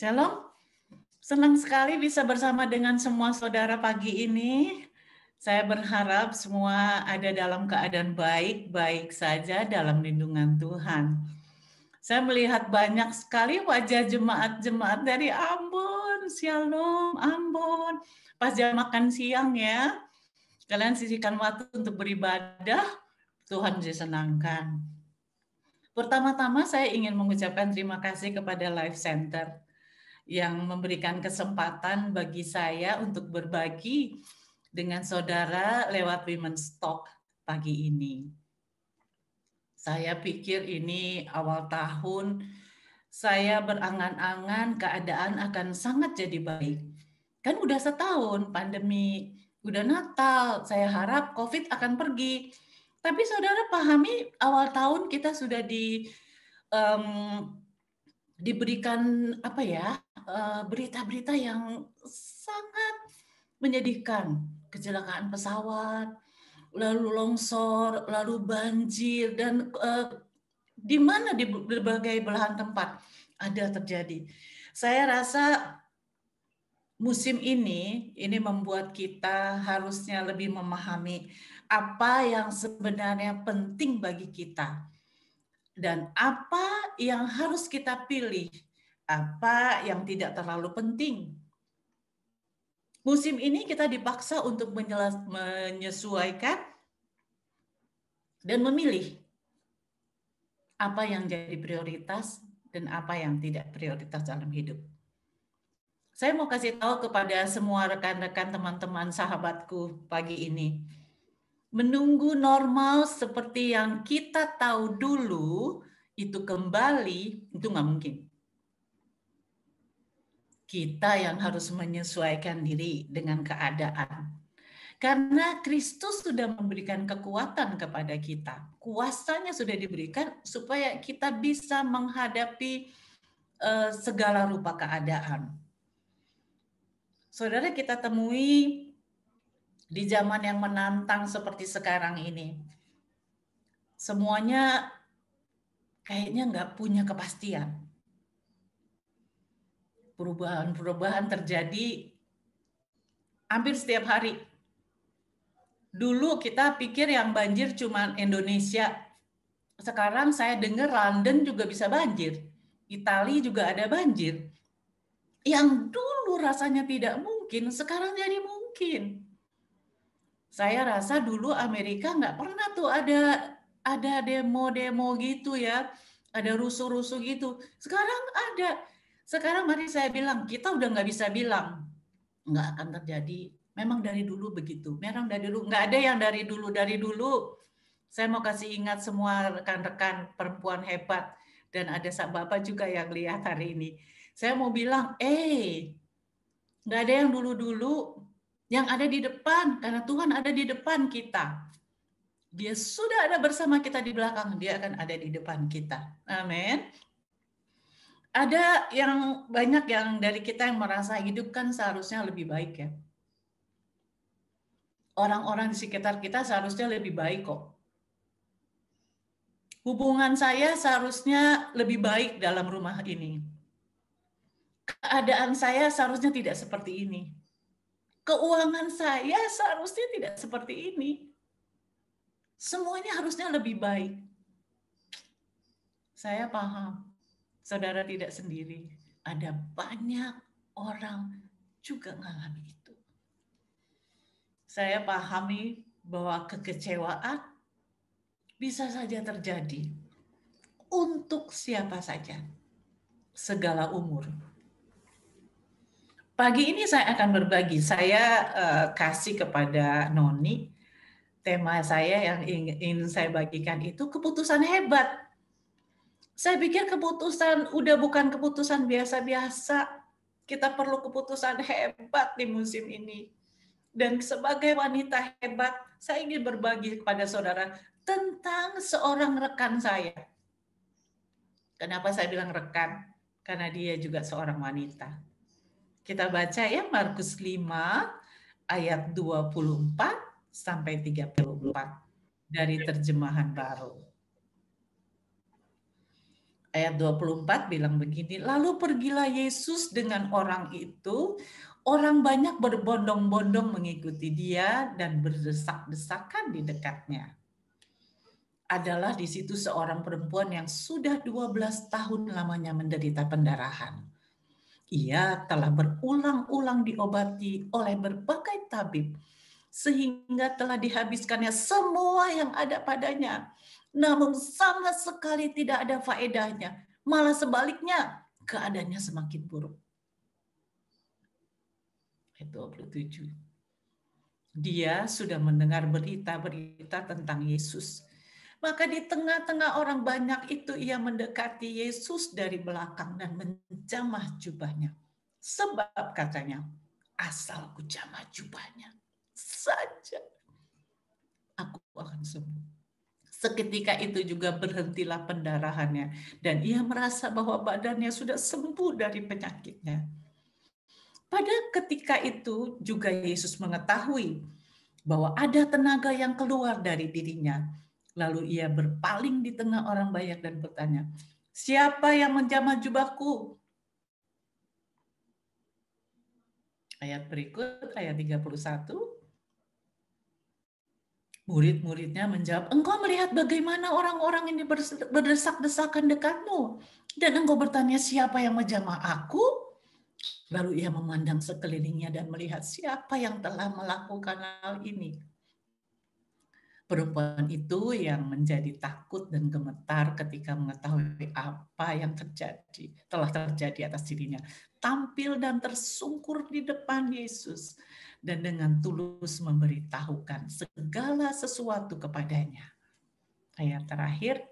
Shalom. Senang sekali bisa bersama dengan semua saudara pagi ini. Saya berharap semua ada dalam keadaan baik-baik saja dalam lindungan Tuhan. Saya melihat banyak sekali wajah jemaat-jemaat dari Ambon, Shalom, Ambon. Pas jam makan siang ya, kalian sisihkan waktu untuk beribadah, Tuhan disenangkan. Pertama-tama saya ingin mengucapkan terima kasih kepada Life Center yang memberikan kesempatan bagi saya untuk berbagi dengan saudara lewat Women's Talk pagi ini. Saya pikir ini awal tahun saya berangan-angan keadaan akan sangat jadi baik. Kan udah setahun pandemi, udah Natal, saya harap COVID akan pergi. Tapi saudara pahami awal tahun kita sudah di um, diberikan apa ya eh, berita-berita yang sangat menyedihkan kecelakaan pesawat lalu longsor lalu banjir dan uh, di mana di berbagai belahan tempat ada terjadi saya rasa musim ini ini membuat kita harusnya lebih memahami apa yang sebenarnya penting bagi kita dan apa yang harus kita pilih, apa yang tidak terlalu penting. Musim ini kita dipaksa untuk menyesuaikan dan memilih apa yang jadi prioritas dan apa yang tidak prioritas dalam hidup. Saya mau kasih tahu kepada semua rekan-rekan teman-teman sahabatku pagi ini menunggu normal seperti yang kita tahu dulu itu kembali itu nggak mungkin. Kita yang harus menyesuaikan diri dengan keadaan. Karena Kristus sudah memberikan kekuatan kepada kita. Kuasanya sudah diberikan supaya kita bisa menghadapi eh, segala rupa keadaan. Saudara kita temui di zaman yang menantang seperti sekarang ini. Semuanya kayaknya nggak punya kepastian. Perubahan-perubahan terjadi hampir setiap hari. Dulu kita pikir yang banjir cuma Indonesia. Sekarang saya dengar London juga bisa banjir. Italia juga ada banjir. Yang dulu rasanya tidak mungkin, sekarang jadi mungkin saya rasa dulu Amerika nggak pernah tuh ada ada demo-demo gitu ya, ada rusuh-rusuh gitu. Sekarang ada. Sekarang mari saya bilang, kita udah nggak bisa bilang nggak akan terjadi. Memang dari dulu begitu. Memang dari dulu nggak ada yang dari dulu dari dulu. Saya mau kasih ingat semua rekan-rekan perempuan hebat dan ada bapak juga yang lihat hari ini. Saya mau bilang, eh, nggak ada yang dulu-dulu, yang ada di depan karena Tuhan ada di depan kita. Dia sudah ada bersama kita di belakang, dia akan ada di depan kita. Amin. Ada yang banyak yang dari kita yang merasa hidup kan seharusnya lebih baik ya. Orang-orang di sekitar kita seharusnya lebih baik kok. Hubungan saya seharusnya lebih baik dalam rumah ini. Keadaan saya seharusnya tidak seperti ini keuangan saya seharusnya tidak seperti ini. Semuanya harusnya lebih baik. Saya paham, saudara tidak sendiri. Ada banyak orang juga mengalami itu. Saya pahami bahwa kekecewaan bisa saja terjadi untuk siapa saja, segala umur Pagi ini saya akan berbagi. Saya uh, kasih kepada Noni tema saya yang ingin, ingin saya bagikan itu keputusan hebat. Saya pikir keputusan udah bukan keputusan biasa-biasa. Kita perlu keputusan hebat di musim ini. Dan sebagai wanita hebat, saya ingin berbagi kepada saudara tentang seorang rekan saya. Kenapa saya bilang rekan? Karena dia juga seorang wanita kita baca ya Markus 5 ayat 24 sampai 34 dari terjemahan baru. Ayat 24 bilang begini, lalu pergilah Yesus dengan orang itu, orang banyak berbondong-bondong mengikuti dia dan berdesak-desakan di dekatnya adalah di situ seorang perempuan yang sudah 12 tahun lamanya menderita pendarahan. Ia telah berulang-ulang diobati oleh berbagai tabib, sehingga telah dihabiskannya semua yang ada padanya. Namun sama sekali tidak ada faedahnya. Malah sebaliknya, keadaannya semakin buruk. Ayat 27. Dia sudah mendengar berita-berita tentang Yesus maka di tengah-tengah orang banyak itu ia mendekati Yesus dari belakang dan menjamah jubahnya. Sebab katanya, asal ku jamah jubahnya saja, aku akan sembuh. Seketika itu juga berhentilah pendarahannya dan ia merasa bahwa badannya sudah sembuh dari penyakitnya. Pada ketika itu juga Yesus mengetahui bahwa ada tenaga yang keluar dari dirinya Lalu ia berpaling di tengah orang banyak dan bertanya, Siapa yang menjamah jubahku? Ayat berikut, ayat 31. Murid-muridnya menjawab, engkau melihat bagaimana orang-orang ini berdesak-desakan dekatmu. Dan engkau bertanya, siapa yang menjamah aku? Lalu ia memandang sekelilingnya dan melihat siapa yang telah melakukan hal ini perempuan itu yang menjadi takut dan gemetar ketika mengetahui apa yang terjadi, telah terjadi atas dirinya. Tampil dan tersungkur di depan Yesus dan dengan tulus memberitahukan segala sesuatu kepadanya. Ayat terakhir,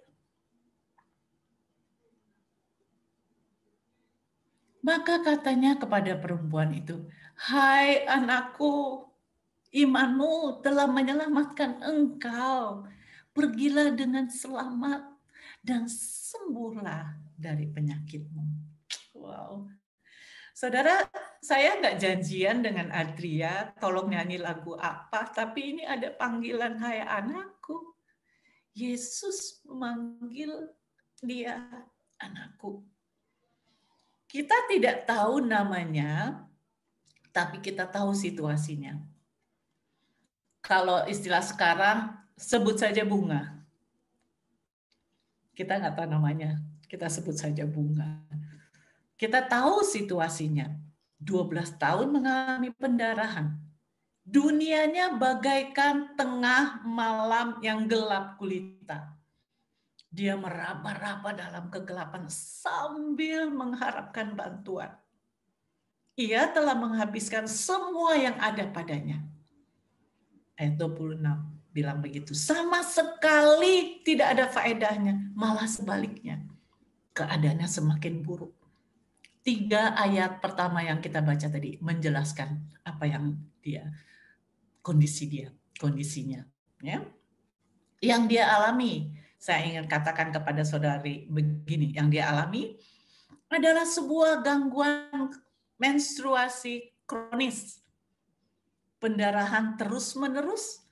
Maka katanya kepada perempuan itu, "Hai anakku, Imanmu telah menyelamatkan engkau. Pergilah dengan selamat dan sembuhlah dari penyakitmu. Wow. Saudara, saya nggak janjian dengan Adria, tolong nyanyi lagu apa, tapi ini ada panggilan hai anakku. Yesus memanggil dia anakku. Kita tidak tahu namanya, tapi kita tahu situasinya kalau istilah sekarang sebut saja bunga. Kita nggak tahu namanya, kita sebut saja bunga. Kita tahu situasinya. 12 tahun mengalami pendarahan. Dunianya bagaikan tengah malam yang gelap kulita. Dia meraba-raba dalam kegelapan sambil mengharapkan bantuan. Ia telah menghabiskan semua yang ada padanya ayat 26 bilang begitu. Sama sekali tidak ada faedahnya, malah sebaliknya. Keadaannya semakin buruk. Tiga ayat pertama yang kita baca tadi menjelaskan apa yang dia kondisi dia, kondisinya, ya. Yang dia alami, saya ingin katakan kepada saudari begini, yang dia alami adalah sebuah gangguan menstruasi kronis pendarahan terus-menerus,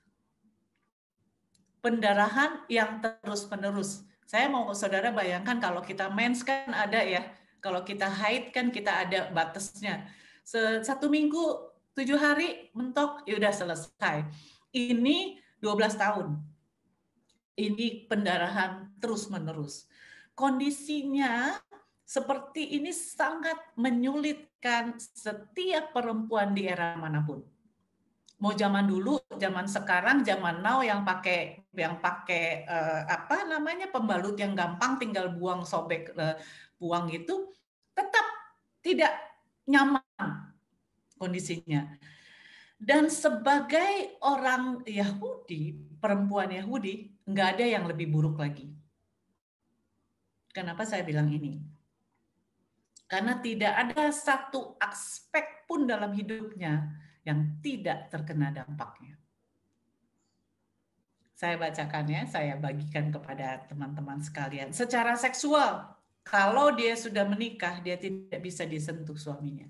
pendarahan yang terus-menerus. Saya mau saudara bayangkan kalau kita mens kan ada ya, kalau kita haid kan kita ada batasnya. Satu minggu, tujuh hari, mentok, ya udah selesai. Ini 12 tahun. Ini pendarahan terus-menerus. Kondisinya seperti ini sangat menyulitkan setiap perempuan di era manapun mau zaman dulu, zaman sekarang, zaman now yang pakai yang pakai uh, apa namanya pembalut yang gampang tinggal buang sobek uh, buang itu tetap tidak nyaman kondisinya. Dan sebagai orang Yahudi, perempuan Yahudi, nggak ada yang lebih buruk lagi. Kenapa saya bilang ini? Karena tidak ada satu aspek pun dalam hidupnya yang tidak terkena dampaknya. Saya bacakan ya, saya bagikan kepada teman-teman sekalian. Secara seksual, kalau dia sudah menikah, dia tidak bisa disentuh suaminya.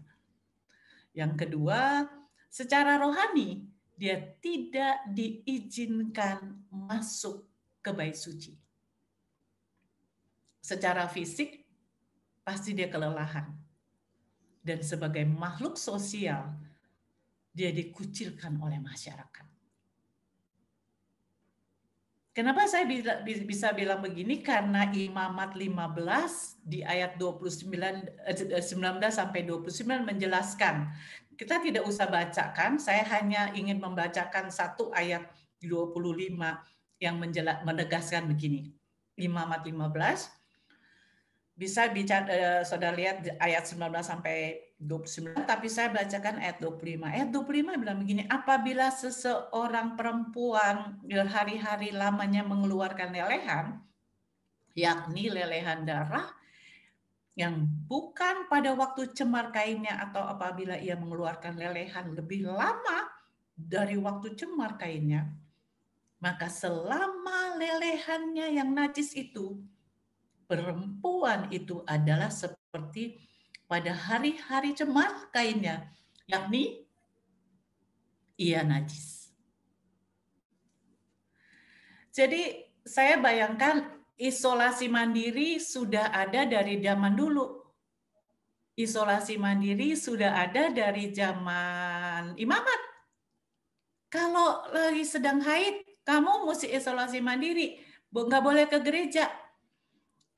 Yang kedua, secara rohani, dia tidak diizinkan masuk ke bait suci. Secara fisik, pasti dia kelelahan. Dan sebagai makhluk sosial, dia dikucilkan oleh masyarakat. Kenapa saya bisa bilang begini? Karena Imamat 15 di ayat 29 19 eh, eh, sampai 29 menjelaskan. Kita tidak usah bacakan, saya hanya ingin membacakan satu ayat 25 yang menegaskan begini. Imamat 15 bisa bicara eh, saudara lihat ayat 19 sampai 29 tapi saya bacakan ayat 25. Ayat 25 bilang begini, apabila seseorang perempuan hari hari lamanya mengeluarkan lelehan yakni lelehan darah yang bukan pada waktu cemar kainnya atau apabila ia mengeluarkan lelehan lebih lama dari waktu cemar kainnya maka selama lelehannya yang najis itu perempuan itu adalah seperti pada hari-hari cemar kainnya, yakni ia najis. Jadi saya bayangkan isolasi mandiri sudah ada dari zaman dulu. Isolasi mandiri sudah ada dari zaman imamat. Kalau lagi sedang haid, kamu mesti isolasi mandiri. Nggak boleh ke gereja,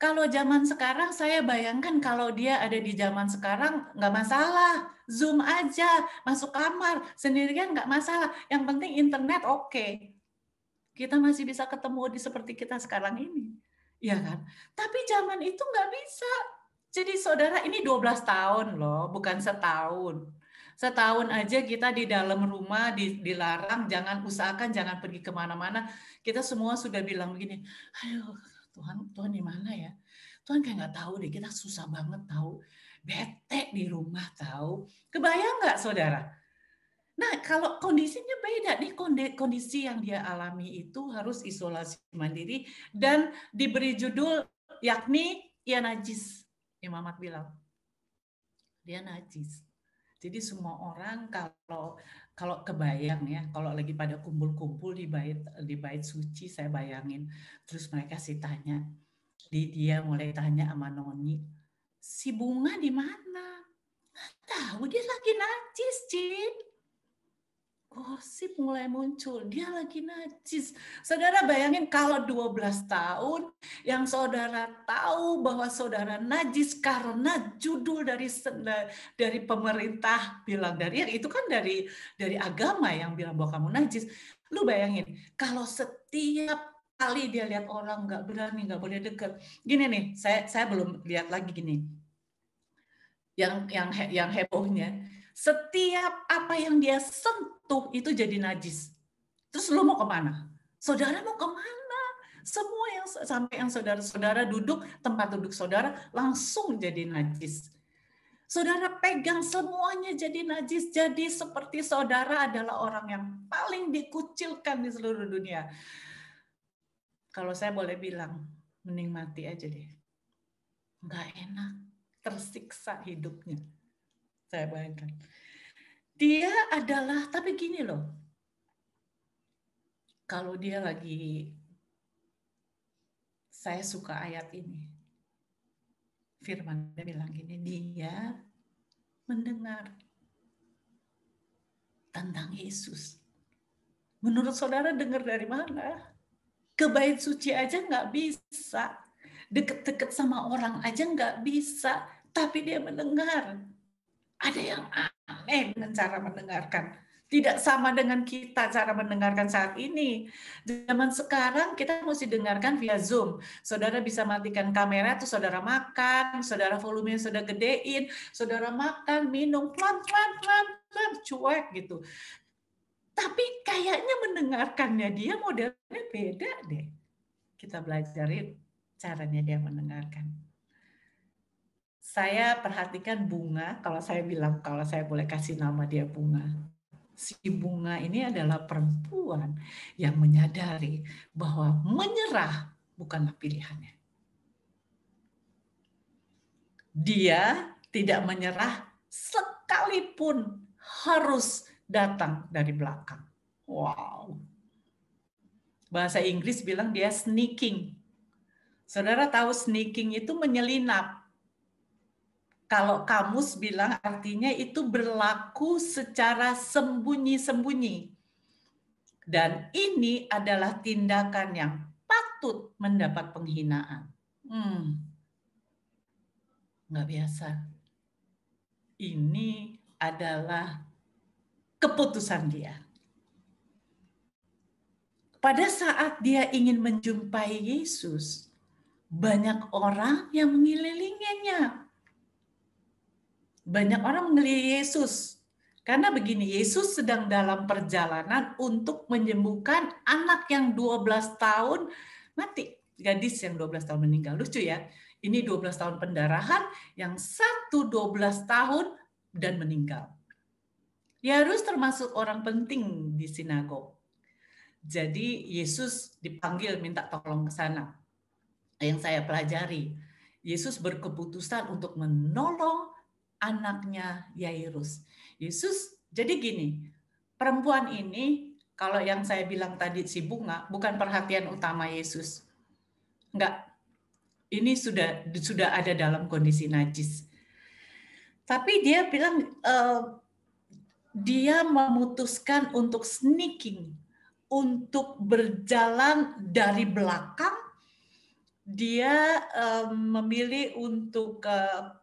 kalau zaman sekarang saya bayangkan kalau dia ada di zaman sekarang nggak masalah, zoom aja, masuk kamar sendirian nggak masalah. Yang penting internet oke. Okay. Kita masih bisa ketemu di seperti kita sekarang ini, ya kan? Tapi zaman itu nggak bisa. Jadi saudara ini 12 tahun loh, bukan setahun setahun aja kita di dalam rumah dilarang jangan usahakan jangan pergi kemana-mana kita semua sudah bilang begini ayo Tuhan Tuhan di mana ya Tuhan kayak nggak tahu deh kita susah banget tahu bete di rumah tahu kebayang nggak saudara Nah, kalau kondisinya beda nih kondisi yang dia alami itu harus isolasi mandiri dan diberi judul yakni ia najis. Imam bilang dia najis. Jadi semua orang kalau kalau kebayang ya, kalau lagi pada kumpul-kumpul di bait di bait suci saya bayangin. Terus mereka sih tanya, dia mulai tanya sama Noni, si bunga di mana? Tahu dia lagi najis, Cin gosip mulai muncul. Dia lagi najis. Saudara bayangin kalau 12 tahun yang saudara tahu bahwa saudara najis karena judul dari dari pemerintah bilang dari itu kan dari dari agama yang bilang bahwa kamu najis. Lu bayangin kalau setiap kali dia lihat orang nggak berani nggak boleh deket gini nih saya saya belum lihat lagi gini yang yang yang hebohnya setiap apa yang dia sentuh tuh itu jadi najis. Terus lu mau kemana? Saudara mau kemana? Semua yang sampai yang saudara-saudara duduk, tempat duduk saudara langsung jadi najis. Saudara pegang semuanya jadi najis. Jadi seperti saudara adalah orang yang paling dikucilkan di seluruh dunia. Kalau saya boleh bilang, mending mati aja deh. Nggak enak, tersiksa hidupnya. Saya bayangkan dia adalah, tapi gini loh, kalau dia lagi, saya suka ayat ini. Firman dia bilang gini, dia mendengar tentang Yesus. Menurut saudara dengar dari mana? Ke suci aja nggak bisa. Deket-deket sama orang aja nggak bisa. Tapi dia mendengar. Ada yang aneh dengan cara mendengarkan. Tidak sama dengan kita cara mendengarkan saat ini. Zaman sekarang kita mesti dengarkan via Zoom. Saudara bisa matikan kamera, tuh saudara makan, saudara volumenya sudah gedein, saudara makan, minum, pelan-pelan, pelan-pelan, cuek gitu. Tapi kayaknya mendengarkannya dia modelnya beda deh. Kita belajarin caranya dia mendengarkan saya perhatikan bunga, kalau saya bilang kalau saya boleh kasih nama dia bunga. Si bunga ini adalah perempuan yang menyadari bahwa menyerah bukanlah pilihannya. Dia tidak menyerah sekalipun harus datang dari belakang. Wow. Bahasa Inggris bilang dia sneaking. Saudara tahu sneaking itu menyelinap kalau kamus bilang artinya itu berlaku secara sembunyi-sembunyi. Dan ini adalah tindakan yang patut mendapat penghinaan. Hmm. Nggak biasa. Ini adalah keputusan dia. Pada saat dia ingin menjumpai Yesus, banyak orang yang mengelilinginya, banyak orang memilih Yesus. Karena begini, Yesus sedang dalam perjalanan untuk menyembuhkan anak yang 12 tahun mati. Gadis yang 12 tahun meninggal. Lucu ya. Ini 12 tahun pendarahan, yang satu 12 tahun dan meninggal. Yairus termasuk orang penting di sinagog. Jadi Yesus dipanggil minta tolong ke sana. Yang saya pelajari, Yesus berkeputusan untuk menolong anaknya Yairus. Yesus, jadi gini, perempuan ini kalau yang saya bilang tadi si bunga bukan perhatian utama Yesus. Enggak. Ini sudah sudah ada dalam kondisi najis. Tapi dia bilang uh, dia memutuskan untuk sneaking, untuk berjalan dari belakang. Dia um, memilih untuk uh,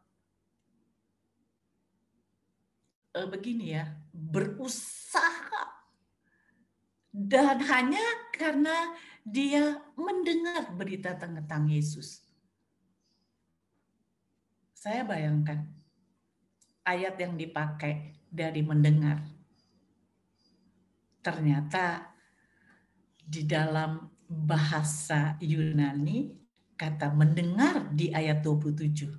Eh, begini ya, berusaha dan hanya karena dia mendengar berita tentang Yesus. Saya bayangkan ayat yang dipakai dari mendengar. Ternyata di dalam bahasa Yunani kata mendengar di ayat 27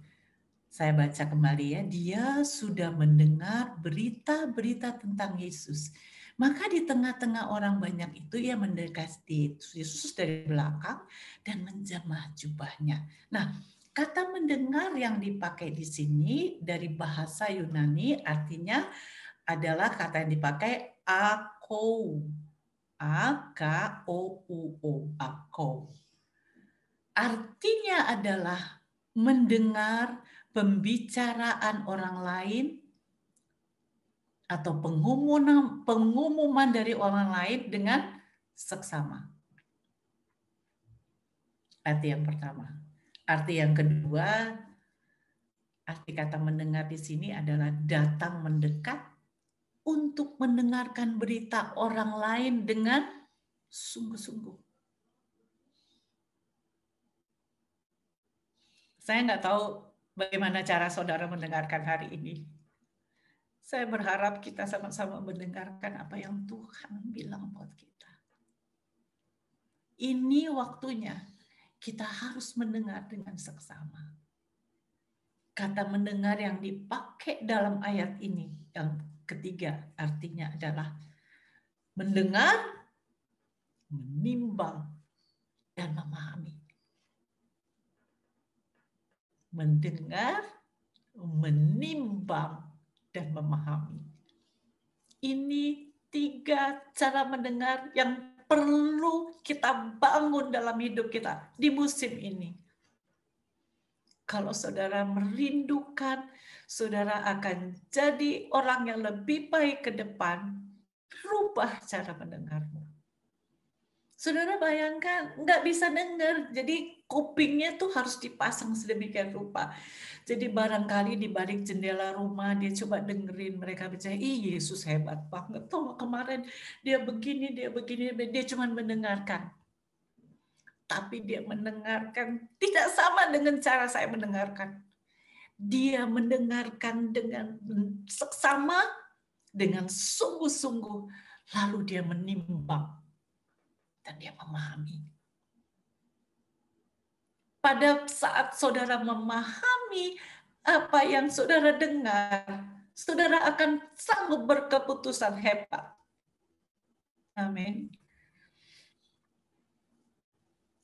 saya baca kembali ya, dia sudah mendengar berita-berita tentang Yesus. Maka di tengah-tengah orang banyak itu ia mendekati Yesus dari belakang dan menjamah jubahnya. Nah, kata mendengar yang dipakai di sini dari bahasa Yunani artinya adalah kata yang dipakai ako. A K O U O ako. Artinya adalah mendengar, pembicaraan orang lain atau pengumuman pengumuman dari orang lain dengan seksama. Arti yang pertama. Arti yang kedua, arti kata mendengar di sini adalah datang mendekat untuk mendengarkan berita orang lain dengan sungguh-sungguh. Saya nggak tahu Bagaimana cara saudara mendengarkan hari ini? Saya berharap kita sama-sama mendengarkan apa yang Tuhan bilang buat kita. Ini waktunya kita harus mendengar dengan seksama. Kata mendengar yang dipakai dalam ayat ini yang ketiga artinya adalah mendengar, menimbang, dan memahami mendengar, menimbang, dan memahami. Ini tiga cara mendengar yang perlu kita bangun dalam hidup kita di musim ini. Kalau saudara merindukan, saudara akan jadi orang yang lebih baik ke depan, rubah cara mendengarmu saudara bayangkan nggak bisa dengar jadi kupingnya tuh harus dipasang sedemikian rupa jadi barangkali di balik jendela rumah dia coba dengerin mereka bicara ih Yesus hebat banget tuh kemarin dia begini dia begini dia cuma mendengarkan tapi dia mendengarkan tidak sama dengan cara saya mendengarkan. Dia mendengarkan dengan seksama, dengan sungguh-sungguh, lalu dia menimbang dan dia memahami. Pada saat saudara memahami apa yang saudara dengar, saudara akan sanggup berkeputusan hebat. Amin.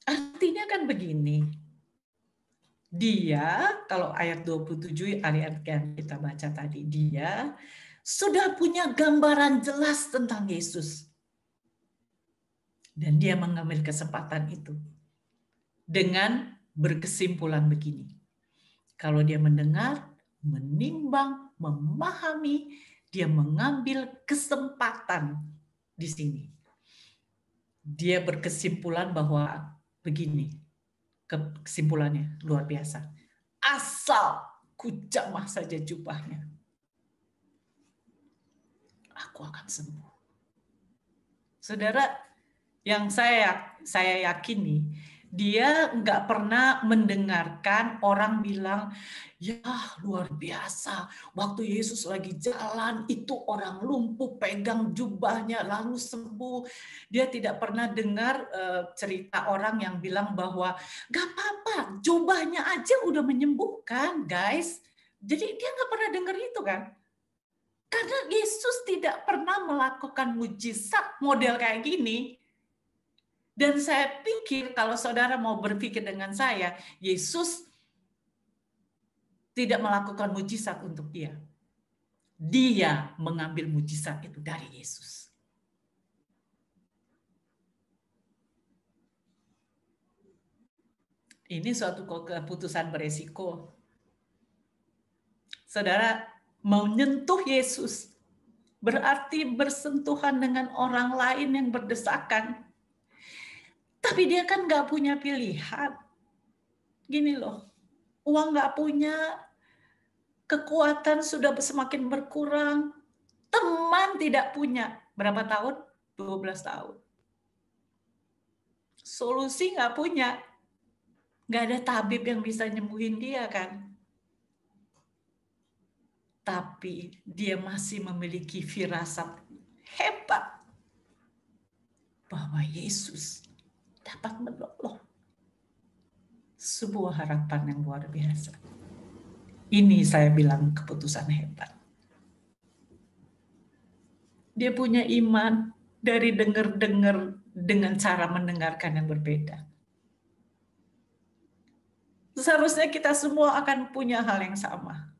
Artinya kan begini, dia kalau ayat 27 ayat yang kita baca tadi, dia sudah punya gambaran jelas tentang Yesus. Dan dia mengambil kesempatan itu dengan berkesimpulan begini. Kalau dia mendengar, menimbang, memahami, dia mengambil kesempatan di sini. Dia berkesimpulan bahwa begini, kesimpulannya luar biasa. Asal kujamah saja jubahnya, aku akan sembuh. Saudara, yang saya saya yakini dia nggak pernah mendengarkan orang bilang, ya luar biasa, waktu Yesus lagi jalan, itu orang lumpuh pegang jubahnya lalu sembuh. Dia tidak pernah dengar uh, cerita orang yang bilang bahwa, nggak apa-apa, jubahnya aja udah menyembuhkan guys. Jadi dia nggak pernah dengar itu kan. Karena Yesus tidak pernah melakukan mujizat model kayak gini dan saya pikir kalau saudara mau berpikir dengan saya, Yesus tidak melakukan mujizat untuk dia. Dia mengambil mujizat itu dari Yesus. Ini suatu keputusan beresiko. Saudara mau nyentuh Yesus berarti bersentuhan dengan orang lain yang berdesakan tapi dia kan nggak punya pilihan. Gini loh, uang nggak punya, kekuatan sudah semakin berkurang, teman tidak punya. Berapa tahun? 12 tahun. Solusi nggak punya. Nggak ada tabib yang bisa nyembuhin dia kan. Tapi dia masih memiliki firasat hebat bahwa Yesus dapat menolong. Sebuah harapan yang luar biasa. Ini saya bilang keputusan hebat. Dia punya iman dari dengar-dengar dengan cara mendengarkan yang berbeda. Seharusnya kita semua akan punya hal yang sama.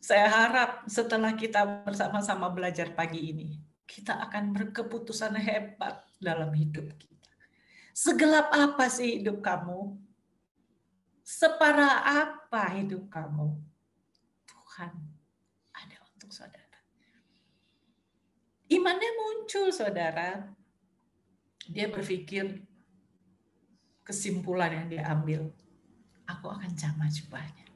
Saya harap setelah kita bersama-sama belajar pagi ini, kita akan berkeputusan hebat dalam hidup kita. Segelap apa sih hidup kamu? Separa apa hidup kamu? Tuhan ada untuk saudara. Imannya muncul saudara. Dia berpikir kesimpulan yang dia ambil. Aku akan sama jubahnya.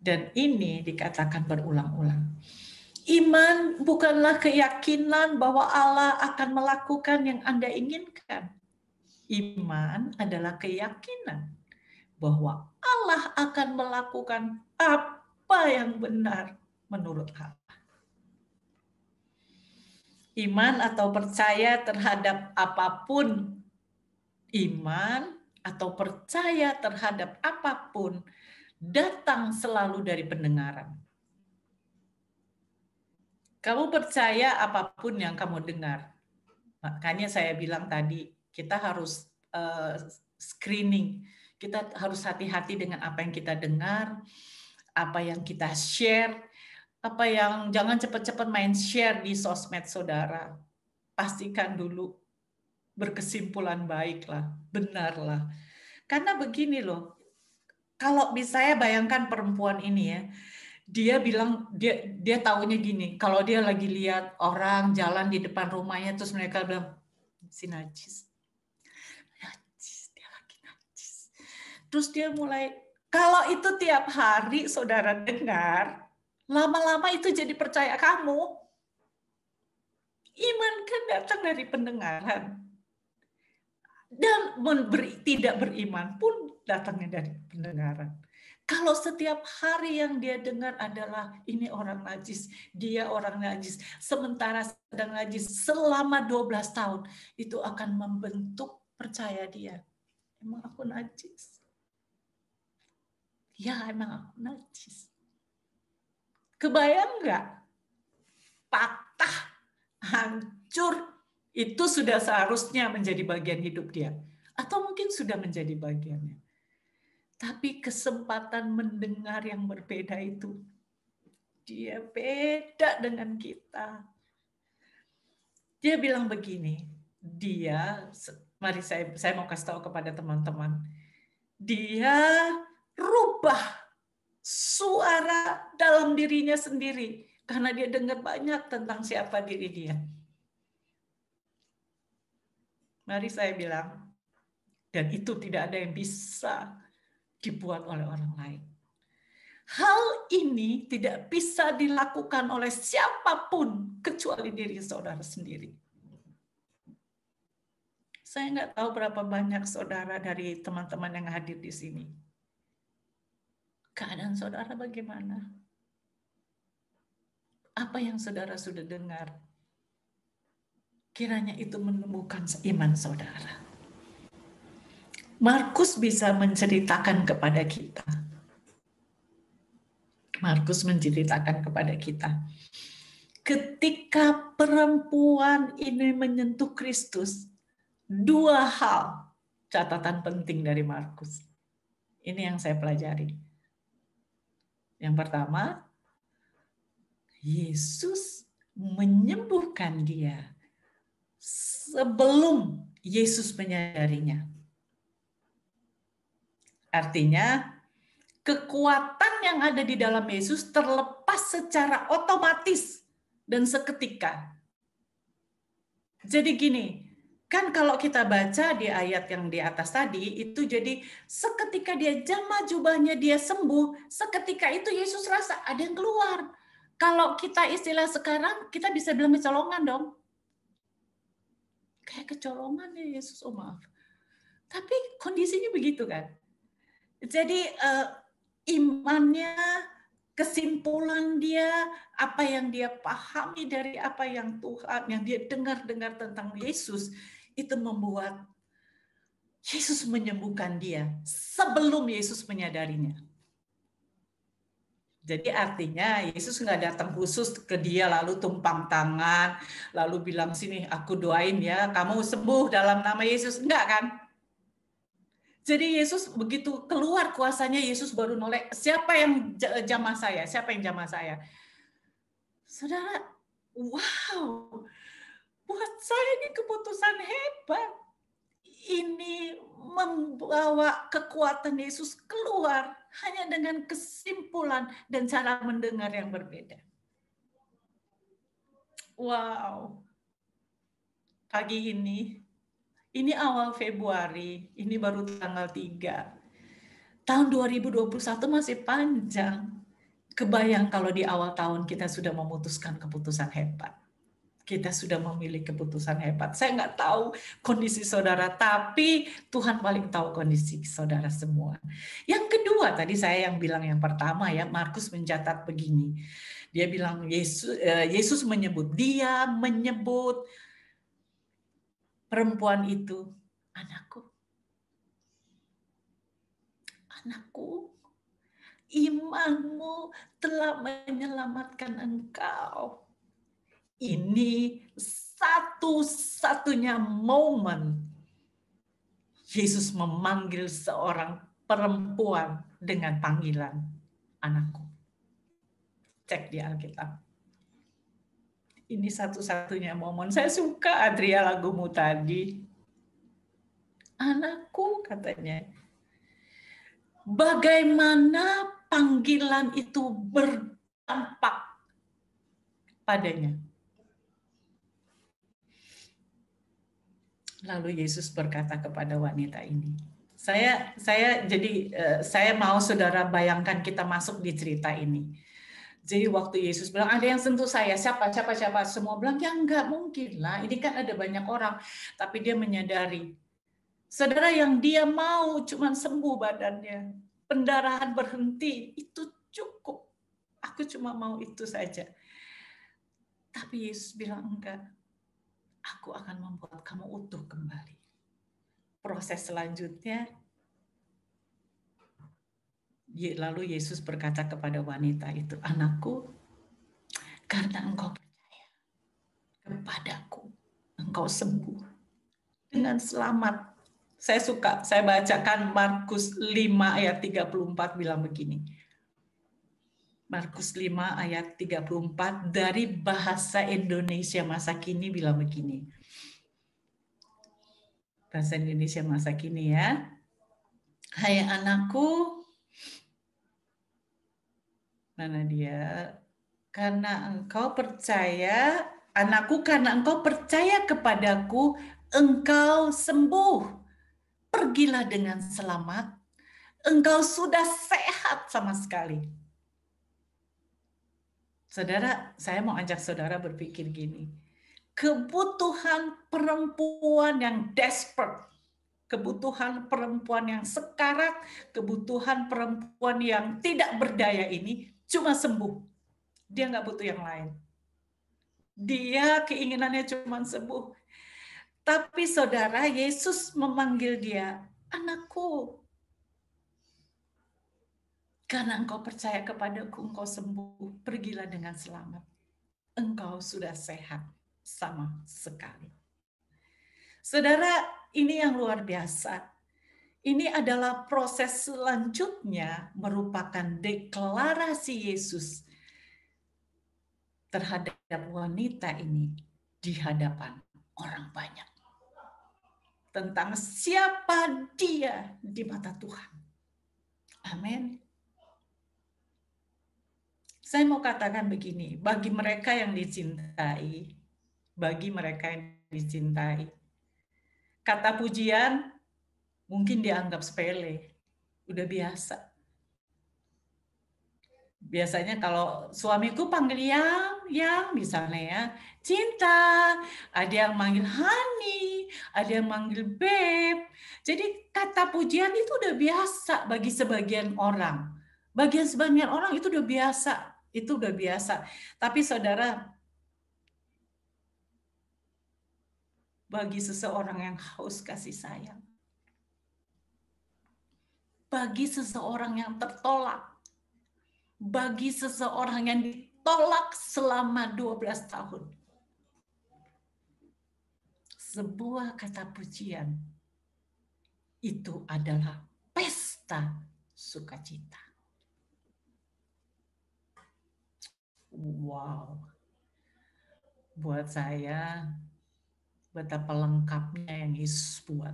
Dan ini dikatakan berulang-ulang Iman bukanlah keyakinan bahwa Allah akan melakukan yang Anda inginkan. Iman adalah keyakinan bahwa Allah akan melakukan apa yang benar menurut Allah. Iman atau percaya terhadap apapun, iman atau percaya terhadap apapun datang selalu dari pendengaran kamu percaya apapun yang kamu dengar. Makanya saya bilang tadi, kita harus eh, screening. Kita harus hati-hati dengan apa yang kita dengar, apa yang kita share, apa yang jangan cepat-cepat main share di sosmed saudara. Pastikan dulu berkesimpulan baiklah, benarlah. Karena begini loh, kalau misalnya bayangkan perempuan ini ya, dia bilang dia dia taunya gini kalau dia lagi lihat orang jalan di depan rumahnya terus mereka bilang si najis najis dia lagi najis terus dia mulai kalau itu tiap hari saudara dengar lama-lama itu jadi percaya kamu iman kan datang dari pendengaran dan ber, tidak beriman pun datangnya dari pendengaran kalau setiap hari yang dia dengar adalah ini orang najis, dia orang najis, sementara sedang najis selama 12 tahun, itu akan membentuk percaya dia. Emang aku najis? Ya, emang aku najis. Kebayang nggak? Patah, hancur, itu sudah seharusnya menjadi bagian hidup dia. Atau mungkin sudah menjadi bagiannya tapi kesempatan mendengar yang berbeda itu, dia beda dengan kita. Dia bilang begini, dia, mari saya, saya mau kasih tahu kepada teman-teman, dia rubah suara dalam dirinya sendiri karena dia dengar banyak tentang siapa diri dia. Mari saya bilang, dan itu tidak ada yang bisa dibuat oleh orang lain. Hal ini tidak bisa dilakukan oleh siapapun kecuali diri saudara sendiri. Saya nggak tahu berapa banyak saudara dari teman-teman yang hadir di sini. Keadaan saudara bagaimana? Apa yang saudara sudah dengar? Kiranya itu menemukan iman saudara. Markus bisa menceritakan kepada kita. Markus menceritakan kepada kita. Ketika perempuan ini menyentuh Kristus, dua hal catatan penting dari Markus. Ini yang saya pelajari. Yang pertama, Yesus menyembuhkan dia sebelum Yesus menyadarinya. Artinya kekuatan yang ada di dalam Yesus terlepas secara otomatis dan seketika. Jadi gini, kan kalau kita baca di ayat yang di atas tadi itu jadi seketika dia jama jubahnya dia sembuh, seketika itu Yesus rasa ada yang keluar. Kalau kita istilah sekarang kita bisa bilang kecolongan dong. Kayak kecolongan ya Yesus, oh maaf. Tapi kondisinya begitu kan. Jadi uh, imannya, kesimpulan dia, apa yang dia pahami dari apa yang Tuhan, yang dia dengar-dengar tentang Yesus, itu membuat Yesus menyembuhkan dia sebelum Yesus menyadarinya. Jadi artinya Yesus nggak datang khusus ke dia lalu tumpang tangan, lalu bilang sini aku doain ya kamu sembuh dalam nama Yesus. nggak kan? Jadi Yesus begitu keluar kuasanya Yesus baru noleh siapa yang jamah saya, siapa yang jamah saya. Saudara, wow. Buat saya ini keputusan hebat. Ini membawa kekuatan Yesus keluar hanya dengan kesimpulan dan cara mendengar yang berbeda. Wow. Pagi ini ini awal Februari, ini baru tanggal 3. Tahun 2021 masih panjang. Kebayang kalau di awal tahun kita sudah memutuskan keputusan hebat. Kita sudah memilih keputusan hebat. Saya nggak tahu kondisi saudara, tapi Tuhan paling tahu kondisi saudara semua. Yang kedua, tadi saya yang bilang yang pertama ya, Markus mencatat begini. Dia bilang, Yesus, eh, Yesus menyebut, dia menyebut, perempuan itu, anakku. Anakku, imanmu telah menyelamatkan engkau. Ini satu-satunya momen Yesus memanggil seorang perempuan dengan panggilan anakku. Cek di Alkitab ini satu-satunya momen. Saya suka Adria lagumu tadi. Anakku katanya, bagaimana panggilan itu berdampak padanya. Lalu Yesus berkata kepada wanita ini, saya saya jadi eh, saya mau saudara bayangkan kita masuk di cerita ini jadi waktu Yesus bilang ada yang sentuh saya, siapa siapa siapa, semua bilang ya nggak mungkin lah, ini kan ada banyak orang. Tapi dia menyadari, saudara yang dia mau cuma sembuh badannya, pendarahan berhenti, itu cukup. Aku cuma mau itu saja. Tapi Yesus bilang enggak, aku akan membuat kamu utuh kembali. Proses selanjutnya Lalu Yesus berkata kepada wanita itu, "Anakku, karena engkau percaya kepadaku, engkau sembuh dengan selamat." Saya suka, saya bacakan Markus 5 ayat 34 bilang begini. Markus 5 ayat 34 dari bahasa Indonesia masa kini bilang begini. Bahasa Indonesia masa kini ya. Hai anakku, Nana dia karena engkau percaya, anakku karena engkau percaya kepadaku, engkau sembuh. Pergilah dengan selamat. Engkau sudah sehat sama sekali. Saudara, saya mau ajak saudara berpikir gini. Kebutuhan perempuan yang desperate kebutuhan perempuan yang sekarat, kebutuhan perempuan yang tidak berdaya ini cuma sembuh. Dia nggak butuh yang lain. Dia keinginannya cuma sembuh. Tapi saudara, Yesus memanggil dia, anakku. Karena engkau percaya kepadaku, engkau sembuh. Pergilah dengan selamat. Engkau sudah sehat sama sekali. Saudara, ini yang luar biasa ini adalah proses selanjutnya merupakan deklarasi Yesus terhadap wanita ini di hadapan orang banyak. Tentang siapa dia di mata Tuhan. Amin. Saya mau katakan begini, bagi mereka yang dicintai, bagi mereka yang dicintai, kata pujian mungkin hmm. dianggap sepele, udah biasa. Biasanya kalau suamiku panggil yang, yang misalnya ya, cinta, ada yang manggil honey, ada yang manggil babe. Jadi kata pujian itu udah biasa bagi sebagian orang. Bagian sebagian orang itu udah biasa, itu udah biasa. Tapi saudara, bagi seseorang yang haus kasih sayang, bagi seseorang yang tertolak, bagi seseorang yang ditolak selama 12 tahun. Sebuah kata pujian itu adalah pesta sukacita. Wow. Buat saya betapa lengkapnya yang Yesus buat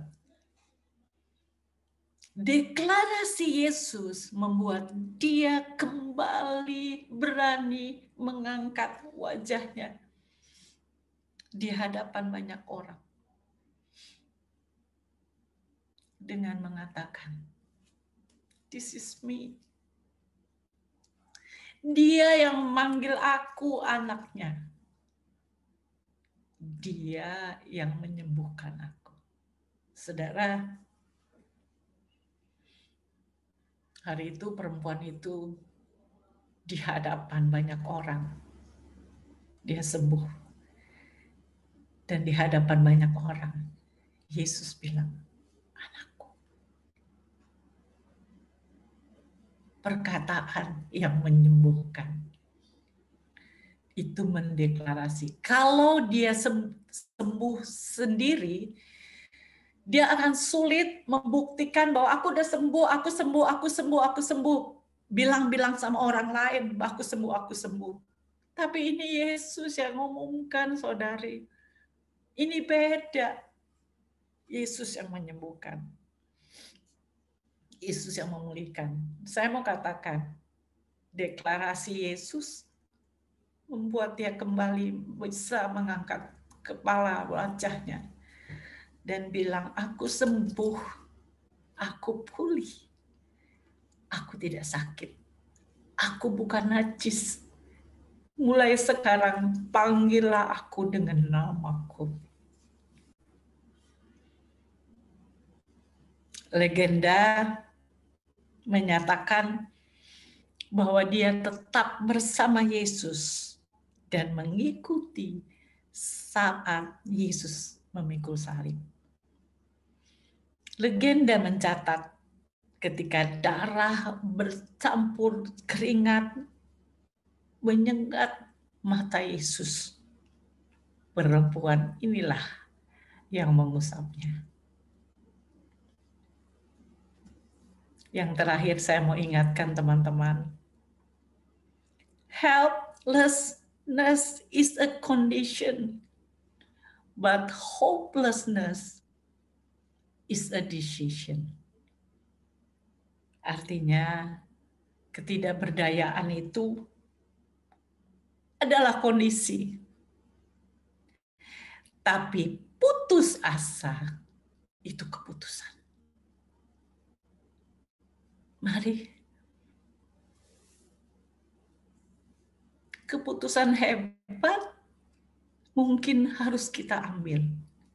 Deklarasi Yesus membuat dia kembali berani mengangkat wajahnya di hadapan banyak orang dengan mengatakan, "This is me." Dia yang memanggil aku anaknya. Dia yang menyembuhkan aku. Saudara, hari itu perempuan itu di hadapan banyak orang. Dia sembuh. Dan di hadapan banyak orang, Yesus bilang, anakku. Perkataan yang menyembuhkan itu mendeklarasi kalau dia sembuh sendiri dia akan sulit membuktikan bahwa aku udah sembuh, aku sembuh, aku sembuh, aku sembuh. Bilang-bilang sama orang lain, aku sembuh, aku sembuh. Tapi ini Yesus yang ngomongkan, saudari. Ini beda. Yesus yang menyembuhkan. Yesus yang memulihkan. Saya mau katakan, deklarasi Yesus membuat dia kembali bisa mengangkat kepala wajahnya dan bilang, "Aku sembuh, aku pulih, aku tidak sakit, aku bukan najis." Mulai sekarang, panggillah aku dengan namaku. Legenda menyatakan bahwa dia tetap bersama Yesus dan mengikuti saat Yesus memikul salib. Legenda mencatat ketika darah bercampur keringat menyengat mata Yesus. Perempuan inilah yang mengusapnya. Yang terakhir saya mau ingatkan teman-teman. Helplessness is a condition, but hopelessness is a decision. Artinya ketidakberdayaan itu adalah kondisi. Tapi putus asa itu keputusan. Mari keputusan hebat mungkin harus kita ambil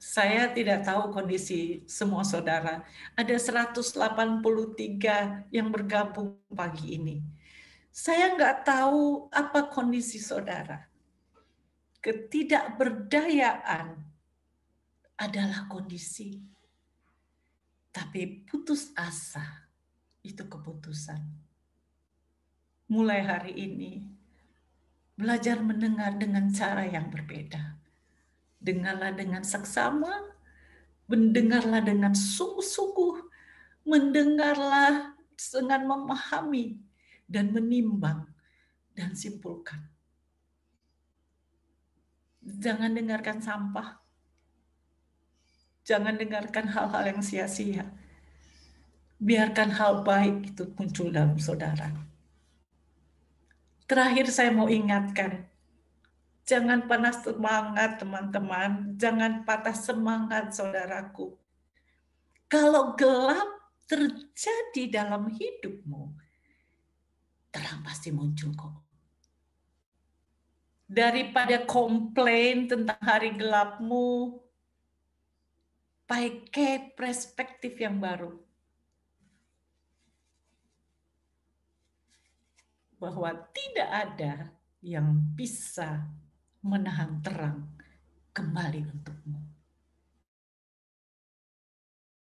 saya tidak tahu kondisi semua saudara. Ada 183 yang bergabung pagi ini. Saya nggak tahu apa kondisi saudara. Ketidakberdayaan adalah kondisi. Tapi putus asa itu keputusan. Mulai hari ini, belajar mendengar dengan cara yang berbeda dengarlah dengan seksama, mendengarlah dengan sungguh-sungguh, mendengarlah dengan memahami dan menimbang dan simpulkan. Jangan dengarkan sampah. Jangan dengarkan hal-hal yang sia-sia. Biarkan hal baik itu muncul dalam saudara. Terakhir saya mau ingatkan, Jangan panas semangat, teman-teman. Jangan patah semangat, saudaraku. Kalau gelap terjadi dalam hidupmu, terang pasti muncul kok. Daripada komplain tentang hari gelapmu, pakai perspektif yang baru. Bahwa tidak ada yang bisa menahan terang kembali untukmu.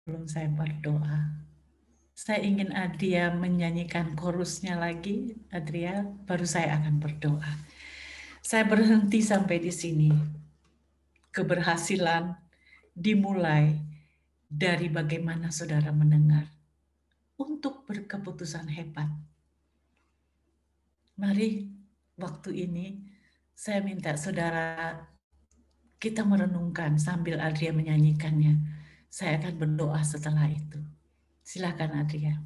Belum saya berdoa. Saya ingin Adria menyanyikan korusnya lagi, Adria, baru saya akan berdoa. Saya berhenti sampai di sini. Keberhasilan dimulai dari bagaimana saudara mendengar untuk berkeputusan hebat. Mari waktu ini saya minta saudara kita merenungkan sambil Adria menyanyikannya. Saya akan berdoa setelah itu. Silakan Adria.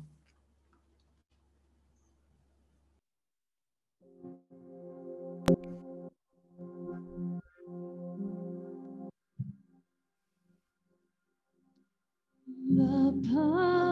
Bapak.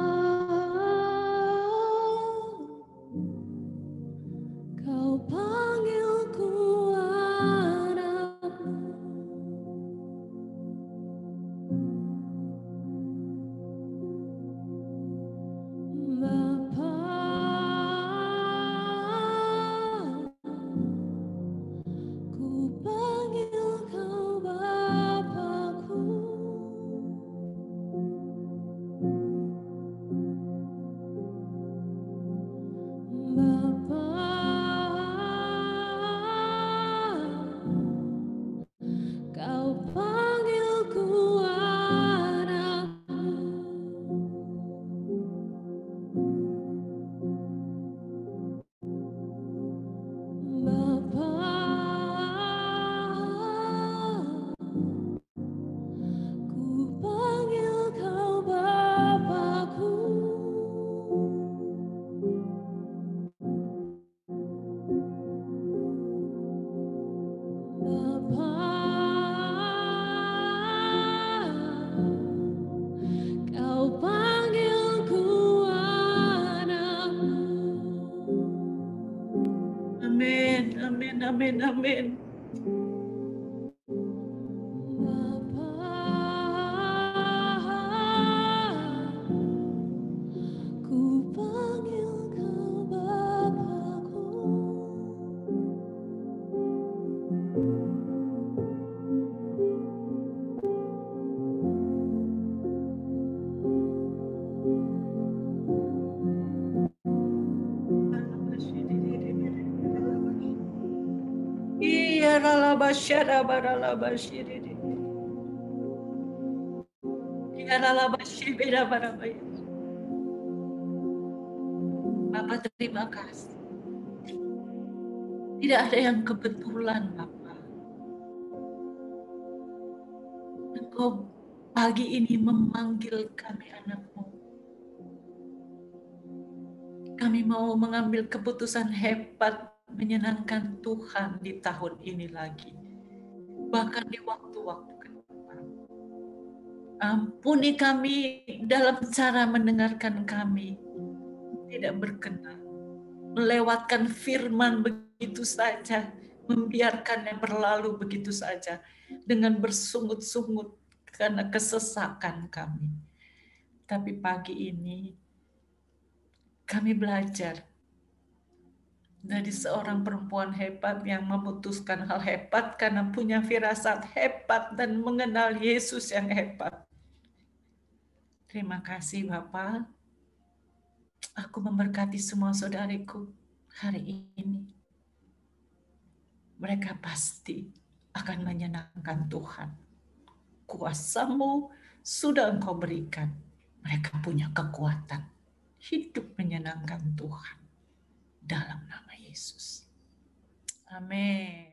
men Bapak terima kasih. Tidak ada yang kebetulan, Bapak. Engkau pagi ini memanggil kami anakmu. Kami mau mengambil keputusan hebat menyenangkan Tuhan di tahun ini lagi bahkan di waktu-waktu ke Ampuni kami dalam cara mendengarkan kami, tidak berkenan. Melewatkan firman begitu saja, membiarkannya berlalu begitu saja, dengan bersungut-sungut karena kesesakan kami. Tapi pagi ini, kami belajar dari seorang perempuan hebat yang memutuskan hal hebat karena punya firasat hebat dan mengenal Yesus yang hebat. Terima kasih Bapak. Aku memberkati semua saudariku hari ini. Mereka pasti akan menyenangkan Tuhan. Kuasamu sudah engkau berikan. Mereka punya kekuatan. Hidup menyenangkan Tuhan. Dalam nama Amém.